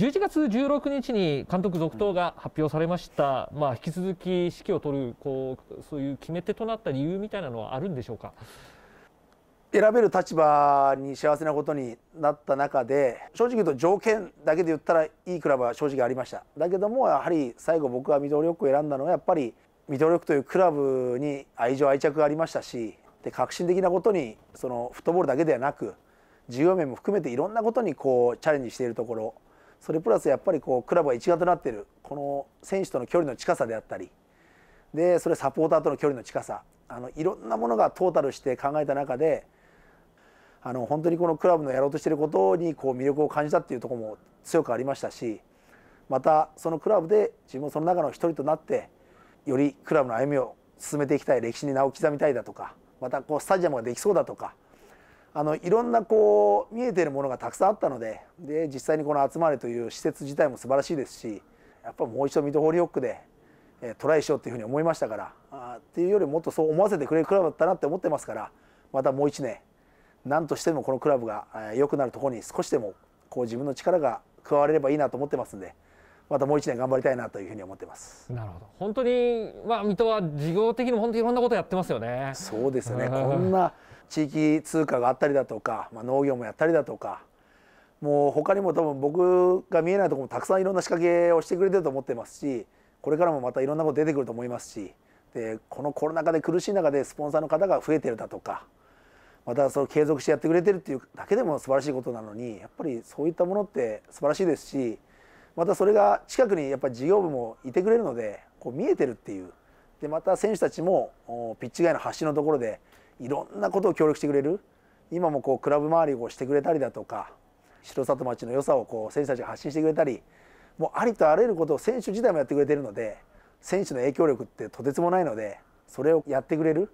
11月16日に監督続投が発表されました、まあ、引き続き指揮を取るこうそういう決め手となった理由みたいなのはあるんでしょうか選べる立場に幸せなことになった中で正直言うと条件だけで言ったらいいクラブは正直ありましただけどもやはり最後僕はミドル力を選んだのはやっぱりミドル力というクラブに愛情愛着がありましたしで革新的なことにそのフットボールだけではなく事業面も含めていろんなことにこうチャレンジしているところそれプラスやっぱりこうクラブが一丸となっているこの選手との距離の近さであったりでそれサポーターとの距離の近さあのいろんなものがトータルして考えた中であの本当にこのクラブのやろうとしていることにこう魅力を感じたっていうところも強くありましたしまたそのクラブで自分もその中の一人となってよりクラブの歩みを進めていきたい歴史に名を刻みたいだとかまたこうスタジアムができそうだとかあのいろんなこう見えてるものがたくさんあったのでで実際にこの「集まれ」という施設自体も素晴らしいですしやっぱもう一度水戸ホーリーホックで、えトライしようっていうふうに思いましたからあっていうよりもっとそう思わせてくれるクラブだったなって思ってますからまたもう1年何としてもこのクラブが良くなるところに少しでもこう自分の力が加われればいいなと思ってますんで。またもう1年頑張りたいなというふうに思ってます。なるほど。本当にまあ水戸は事業的にも本当にいろんなことやってますよね。そうですよね。こんな地域通貨があったりだとか、まあ、農業もやったりだとかもう他にも多分僕が見えないところもたくさんいろんな仕掛けをしてくれてると思ってますしこれからもまたいろんなこと出てくると思いますしでこのコロナ禍で苦しい中でスポンサーの方が増えてるだとかまたその継続してやってくれてるっていうだけでも素晴らしいことなのにやっぱりそういったものって素晴らしいですしまたそれが近くにやっぱり事業部もいてくれるのでこう見えてるっていうでまた選手たちもピッチ外の端のところでいろんなことを協力してくれる今もこうクラブ周りをしてくれたりだとか城里町の良さをこう選手たちが発信してくれたりもうありとあらゆることを選手自体もやってくれてるので選手の影響力ってとてつもないのでそれをやってくれる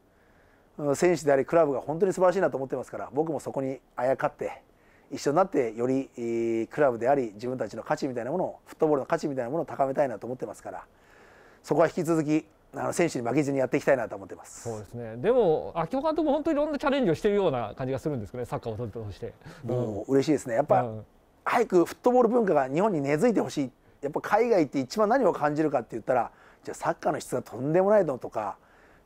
選手でありクラブが本当に素晴らしいなと思ってますから僕もそこにあやかって一緒になってよりクラブであり自分たちの価値みたいなものをフットボールの価値みたいなものを高めたいなと思ってますからそこは引き続きあの選手に負けずにやっていきたいなと思ってます。そうですね。でも秋元監督も本当にいろんなチャレンジをしているような感じがするんですね。サッカーを取ってとして。もう嬉しいですね。やっぱ、うん、早くフットボール文化が日本に根付いてほしい。やっぱ海外って一番何を感じるかって言ったら、じゃあサッカーの質がとんでもないのとか、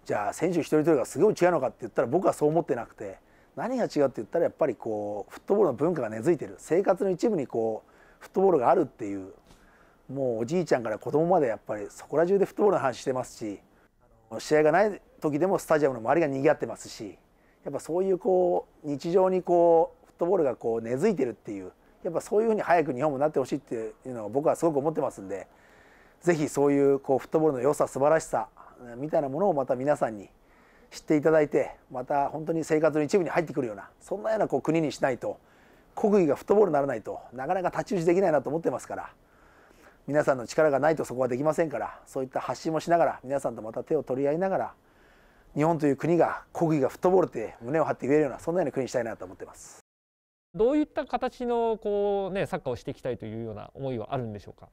じゃあ選手一人一人がすごい違うのかって言ったら僕はそう思ってなくて、何が違うって言ったらやっぱりこうフットボールの文化が根付いてる。生活の一部にこうフットボールがあるっていうもうおじいちゃんから子供までやっぱりそこら中でフットボールの話してますし試合がない時でもスタジアムの周りが賑わってますしやっぱそういうこう日常にこうフットボールがこう根付いてるっていうやっぱそういうふうに早く日本もなってほしいっていうのは僕はすごく思ってますんで是非そういうこうフットボールの良さ素晴らしさみたいなものをまた皆さんに知っていただいてまた本当に生活の一部に入ってくるようなそんなようなこう国にしないと国技がフットボールにならないとなかなか太刀打ちできないなと思ってますから。皆さんの力がないとそこはできませんからそういった発信もしながら皆さんとまた手を取り合いながら日本という国が国技が吹っ飛ぼれて胸を張って言えるようなそんなような国にしたいなと思ってます。どういった形のこう、ね、サッカーをしていきたいというような思いはあるんでしょうか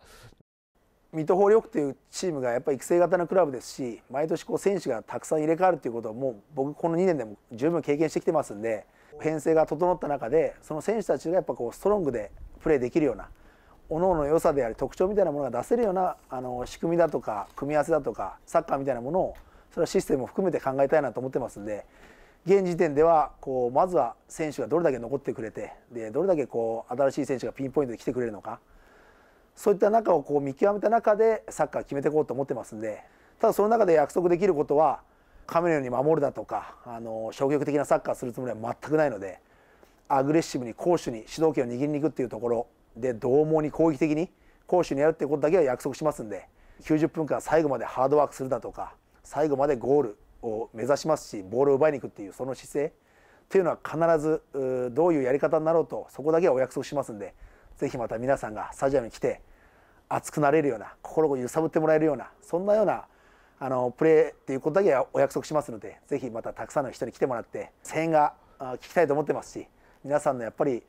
水戸豊力というチームがやっぱり育成型のクラブですし毎年こう選手がたくさん入れ替わるということはもう僕この2年でも十分経験してきてますんで編成が整った中でその選手たちがやっぱこうストロングでプレーできるような各々の良さであり特徴みたいなものが出せるようなあの仕組みだとか組み合わせだとかサッカーみたいなものをそれはシステムを含めて考えたいなと思ってますんで現時点ではこうまずは選手がどれだけ残ってくれてでどれだけこう新しい選手がピンポイントで来てくれるのかそういった中をこう見極めた中でサッカー決めていこうと思ってますんでただその中で約束できることはカメラに守るだとかあの消極的なサッカーするつもりは全くないのでアグレッシブに攻守に主導権を握りにいくっていうところで獰猛に攻撃的に攻守にやるってことだけは約束しますんで90分間最後までハードワークするだとか最後までゴールを目指しますしボールを奪いに行くっていうその姿勢というのは必ずどういうやり方になろうとそこだけはお約束しますんでぜひまた皆さんがスタジアムに来て熱くなれるような心を揺さぶってもらえるようなそんなようなあのプレーっていうことだけはお約束しますのでぜひまたたくさんの人に来てもらって声援が聞きたいと思ってますし皆さんのやっぱり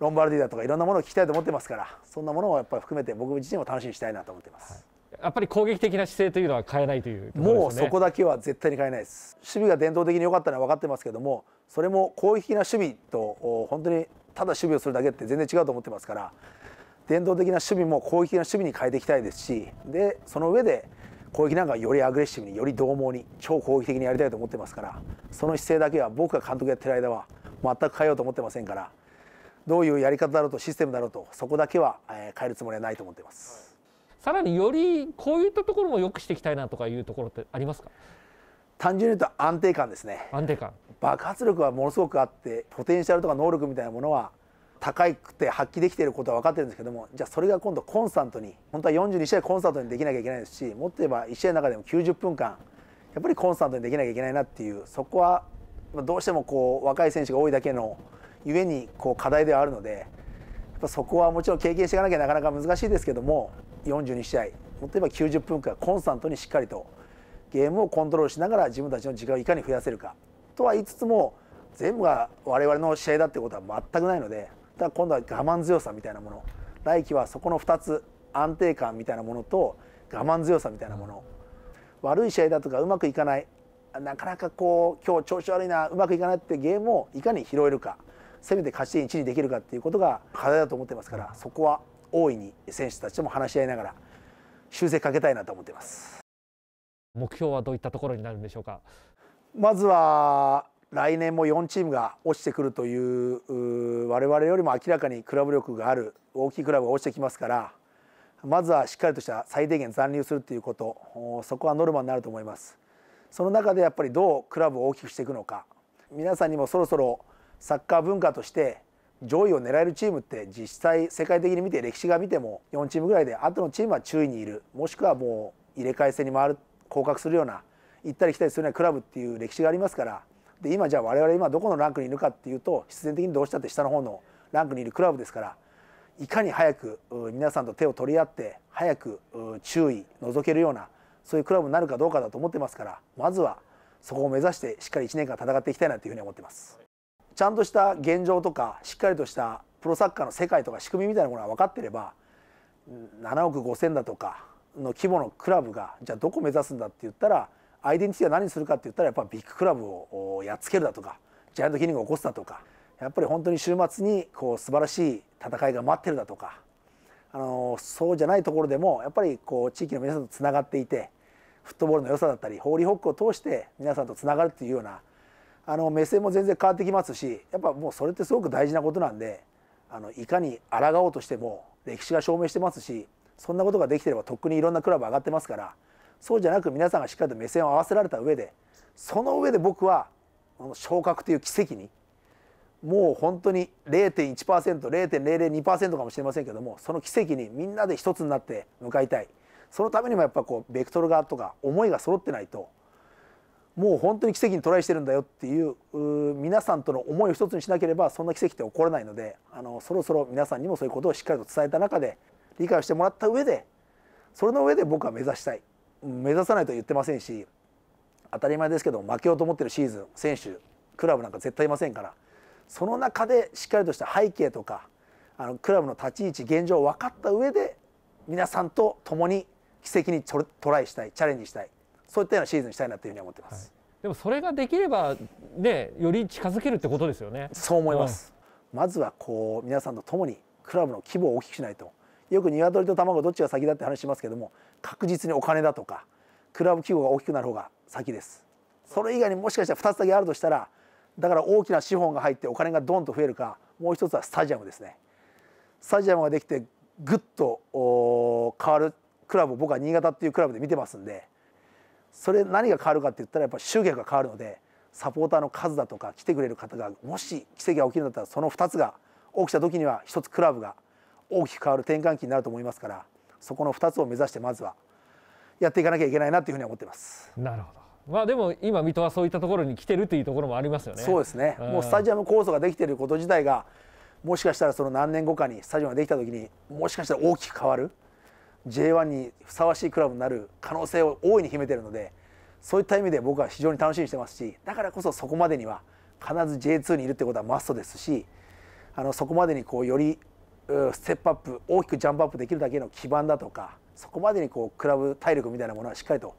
ロンバルディだとかいろんなものを聞きたいと思ってますからそんなものをやっぱり含めて僕自身も楽しみにしたいなと思ってます、はい、やっぱり攻撃的な姿勢というのは変えないという、ね、もうそこだけは絶対に変えないです守備が伝統的に良かったのは分かってますけどもそれも攻撃的な守備と本当にただ守備をするだけって全然違うと思ってますから伝統的な守備も攻撃的な守備に変えていきたいですしでその上で攻撃なんかよりアグレッシブにより獰猛に超攻撃的にやりたいと思ってますからその姿勢だけは僕が監督やってる間は全く変えようと思ってませんからどういうやり方だろうとシステムだろうとそこだけは変えるつもりはないと思っています、はい、さらによりこういったところもよくしていきたいなとかいうところってありますか単純に言うと安定感ですね安定感爆発力はものすごくあってポテンシャルとか能力みたいなものは高いくて発揮できていることは分かってるんですけどもじゃあそれが今度コンスタントに本当は42試合コンスタントにできなきゃいけないですしもっと言えば1試合の中でも90分間やっぱりコンスタントにできなきゃいけないなっていうそこはどうしてもこう若い選手が多いだけのゆえにこう課題ではあるのでやっぱそこはもちろん経験していかなきゃなかなか難しいですけども42試合もっと言えば90分間コンスタントにしっかりとゲームをコントロールしながら自分たちの時間をいかに増やせるかとは言いつつも全部が我々の試合だってことは全くないのでただ今度は我慢強さみたいなもの来季はそこの2つ安定感みたいなものと我慢強さみたいなもの、悪い試合だとかうまくいかないなかなかこう今日調子悪いなうまくいかないってゲームをいかに拾えるかせめて勝ち点1にできるかっていうことが課題だと思ってますからそこは大いに選手たちとも話し合いながら修正かけたいなと思ってます目標はどういったところになるんでしょうかまずは来年も4チームが落ちてくるという我々よりも明らかにクラブ力がある大きいクラブが落ちてきますからまずはしっかりとした最低限残留するということそこはノルマになると思いますその中でやっぱりどうクラブを大きくしていくのか皆さんにもそろそろサッカー文化として上位を狙えるチームって実際世界的に見て歴史が見ても4チームぐらいで後のチームは注意にいるもしくはもう入れ替え戦に回る降格するような行ったり来たりするようなクラブっていう歴史がありますからで今じゃあ我々今どこのランクにいるかっていうと必然的にどうしたって下の方のランクにいるクラブですからいかに早く皆さんと手を取り合って早く注意覗けるようなそういうクラブになるかどうかだと思ってますからまずはそこを目指してしっかり1年間戦っていきたいなというふうに思ってます。ちゃんとした現状とかしっかりとしたプロサッカーの世界とか仕組みみたいなものが分かってれば7億5,000だとかの規模のクラブがじゃあどこ目指すんだって言ったらアイデンティティは何するかって言ったらやっぱビッグクラブをやっつけるだとかジャイアントキリングを起こすだとかやっぱり本当に週末にこう素晴らしい戦いが待ってるだとかあのそうじゃないところでもやっぱりこう地域の皆さんとつながっていてフットボールの良さだったりホーリーホックを通して皆さんとつながるっていうようなあの目線も全然変わってきますしやっぱもうそれってすごく大事なことなんであのいかに抗おうとしても歴史が証明してますしそんなことができてればとっくにいろんなクラブ上がってますからそうじゃなく皆さんがしっかりと目線を合わせられた上でその上で僕は昇格という奇跡にもう本当に 0.1%0.002% かもしれませんけどもその奇跡にみんなで一つになって向かいたいそのためにもやっぱこうベクトル側とか思いが揃ってないともう本当に奇跡にトライしてるんだよっていう皆さんとの思いを一つにしなければそんな奇跡って起こらないのであのそろそろ皆さんにもそういうことをしっかりと伝えた中で理解をしてもらった上でそれの上で僕は目指したい目指さないと言ってませんし当たり前ですけど負けようと思ってるシーズン選手クラブなんか絶対いませんからその中でしっかりとした背景とかあのクラブの立ち位置現状を分かった上で皆さんと共に奇跡にトライしたいチャレンジしたいそういったようなシーズンにしたいなというふうに思ってます、はい、でもそれができればねより近づけるってことですよねそう思います、うん、まずはこう皆さんと共にクラブの規模を大きくしないとよく鶏と卵どっちが先だって話しますけども確実にお金だとかクラブ規模が大きくなる方が先ですそれ以外にもしかしたら2つだけあるとしたらだから大きな資本が入ってお金がドンと増えるかもう一つはスタジアムですねスタジアムができてぐっと変わるクラブ僕は新潟っていうクラブで見てますんでそれ何が変わるかって言ったらやっぱ集客が変わるのでサポーターの数だとか来てくれる方がもし奇跡が起きるんだったらその2つが起きた時には1つクラブが大きく変わる転換期になると思いますからそこの2つを目指してまずはやっていかなきゃいけないなというふうに思ってます。なるほどまあでも今水戸はそういったところに来てるというところもありますよね。そうですね。うん、もうスタジアム構想ができていること自体がもしかしたらその何年後かにスタジアムができた時にもしかしたら大きく変わる J1 にふさわしいクラブになる可能性を大いに秘めているのでそういった意味で僕は非常に楽しみにしてますしだからこそそこまでには必ず J2 にいるってことはマストですしあのそこまでにこうよりステップアップ大きくジャンプアップできるだけの基盤だとかそこまでにこうクラブ体力みたいなものはしっかりと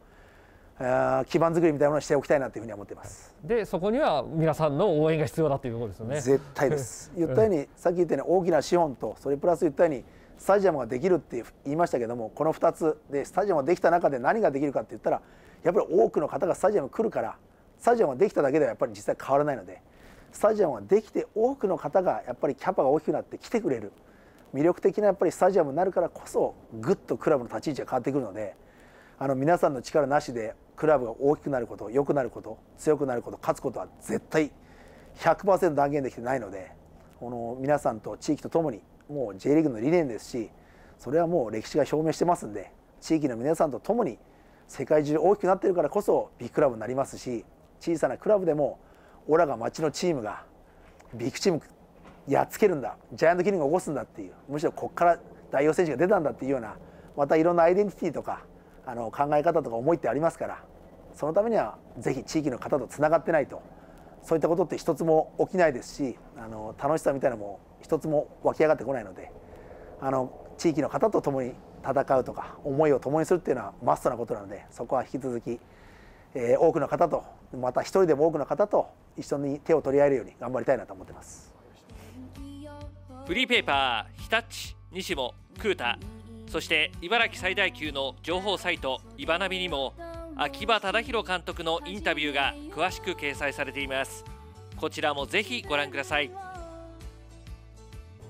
基盤作りみたいなものをしておきたいなというふうに思っていますでそこには皆さんの応援が必要だということですよね絶対です言ったようにさっき言ったように大きな資本とそれプラス言ったようにスタジアムができるって言いましたけどもこの2つでスタジアムができた中で何ができるかって言ったらやっぱり多くの方がスタジアム来るからスタジアムができただけではやっぱり実際変わらないのでスタジアムができて多くの方がやっぱりキャパが大きくなって来てくれる魅力的なやっぱりスタジアムになるからこそぐっとクラブの立ち位置が変わってくるのであの皆さんの力なしでクラブが大きくなること良くなること強くなること勝つことは絶対100%断言できてないのでこの皆さんと地域とともにもう J リーグの理念ですしそれはもう歴史が表明してますんで地域の皆さんと共に世界中大きくなってるからこそビッグクラブになりますし小さなクラブでもオラが町のチームがビッグチームやっつけるんだジャイアントキリングを起こすんだっていうむしろここから代表選手が出たんだっていうようなまたいろんなアイデンティティとかあの考え方とか思いってありますからそのためにはぜひ地域の方とつながってないとそういったことって一つも起きないですしあの楽しさみたいなのも一つも湧き上がってこないのであの地域の方と共に戦うとか思いを共にするっていうのはマストなことなのでそこは引き続き、えー、多くの方とまた一人でも多くの方と一緒に手を取り合えるように頑張りたいなと思ってますフリーペーパー日立西もクータそして茨城最大級の情報サイト「いばなにも秋葉忠宏監督のインタビューが詳しく掲載されていますこちらもぜひご覧ください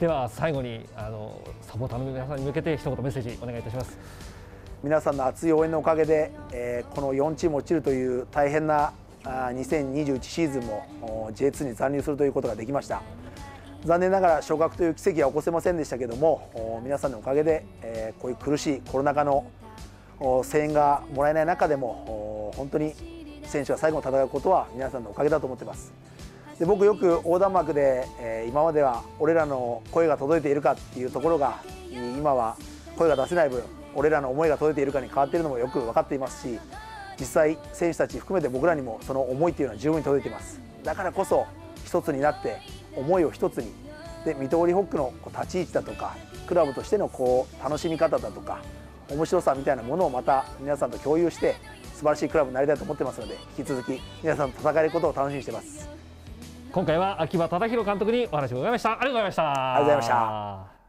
では最後にあのサポーターの皆さんに向けて一言メッセージお願いいたします皆さんの熱い応援のおかげで、えー、この4チーム落ちるという大変な2021シーズンも J2 に残留するということができました残念ながら昇格という奇跡は起こせませんでしたけども皆さんのおかげで、えー、こういう苦しいコロナ禍の声援がもらえない中でも本当に選手が最後の戦うことは皆さんのおかげだと思ってます。で僕よく横断幕で、えー、今までは俺らの声が届いているかっていうところが今は声が出せない分俺らの思いが届いているかに変わっているのもよく分かっていますし実際選手たち含めて僕らにもその思いっていうのは十分に届いていますだからこそ一つになって思いを一つにで水通りホックの立ち位置だとかクラブとしてのこう楽しみ方だとか面白さみたいなものをまた皆さんと共有して素晴らしいクラブになりたいと思ってますので引き続き皆さんと戦えることを楽しみにしてます。今回は秋葉忠宏監督にお話を伺いましたありがとうございましたありがとうございました